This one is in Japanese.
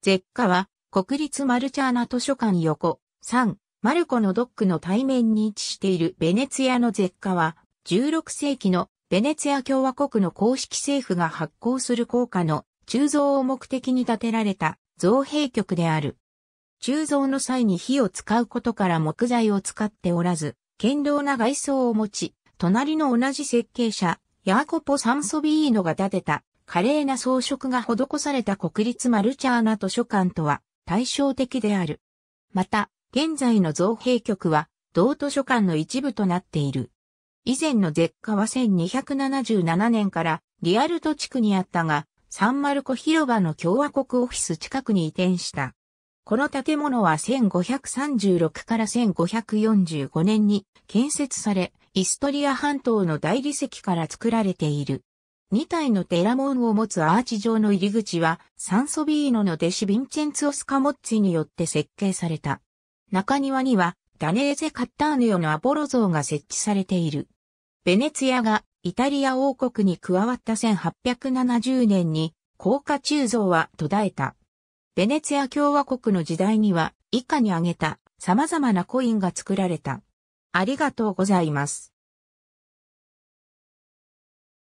絶下は、国立マルチャーナ図書館横、3、マルコのドックの対面に位置しているベネツィアの絶下は、16世紀のベネツィア共和国の公式政府が発行する硬貨の鋳造を目的に建てられた造幣局である。鋳造の際に火を使うことから木材を使っておらず、堅牢な外装を持ち、隣の同じ設計者、ヤーコポ・サンソビーノが建てた華麗な装飾が施された国立マルチャーナ図書館とは対照的である。また、現在の造幣局は同図書館の一部となっている。以前の絶下は1277年からリアルト地区にあったが、サンマルコ広場の共和国オフィス近くに移転した。この建物は1536から1545年に建設され、イストリア半島の大理石から作られている。2体のテラモンを持つアーチ状の入り口は、サンソビーノの弟子ヴィンチェンツオスカモッツィによって設計された。中庭には、ダネーゼ・カッターヌヨのアポロ像が設置されている。ベネツィアがイタリア王国に加わった1870年に、高架鋳造は途絶えた。ベネツィア共和国の時代には、以下に挙げた様々なコインが作られた。ありがとうございます。